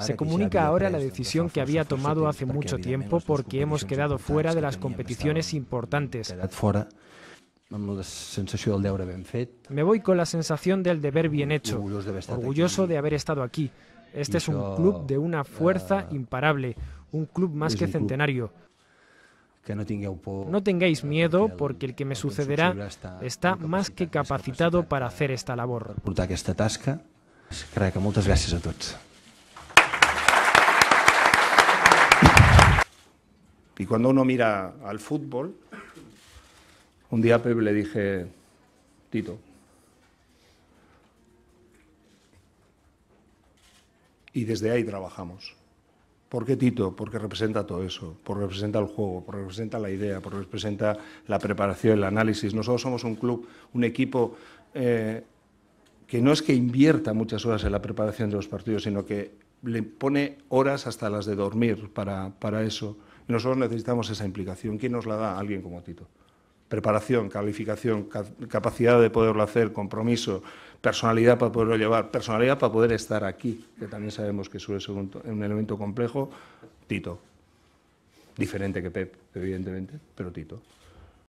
Se comunica ahora la decisión que había tomado hace mucho tiempo porque hemos quedado fuera de las competiciones importantes. Me voy con la sensación del deber bien hecho, orgulloso de haber estado aquí. Este es un club de una fuerza imparable, un club más que centenario. No tengáis miedo porque el que me sucederá está más que capacitado para hacer esta labor. Pues, Crec que muchas a todos. Y cuando uno mira al fútbol, un día a le dije, Tito, y desde ahí trabajamos. ¿Por qué Tito? Porque representa todo eso, porque representa el juego, porque representa la idea, porque representa la preparación, el análisis. Nosotros somos un club, un equipo eh, que no es que invierta muchas horas en la preparación de los partidos, sino que le pone horas hasta las de dormir para, eso. nosotros necesitamos esa implicación. ¿Quién nos la da? Alguien como Tito. Preparación, calificación, capacidad de poderlo hacer, compromiso, personalidad para poderlo llevar, personalidad para poder estar aquí, que también sabemos que suele ser un elemento complejo. Tito. Diferente que Pep, evidentemente, pero Tito.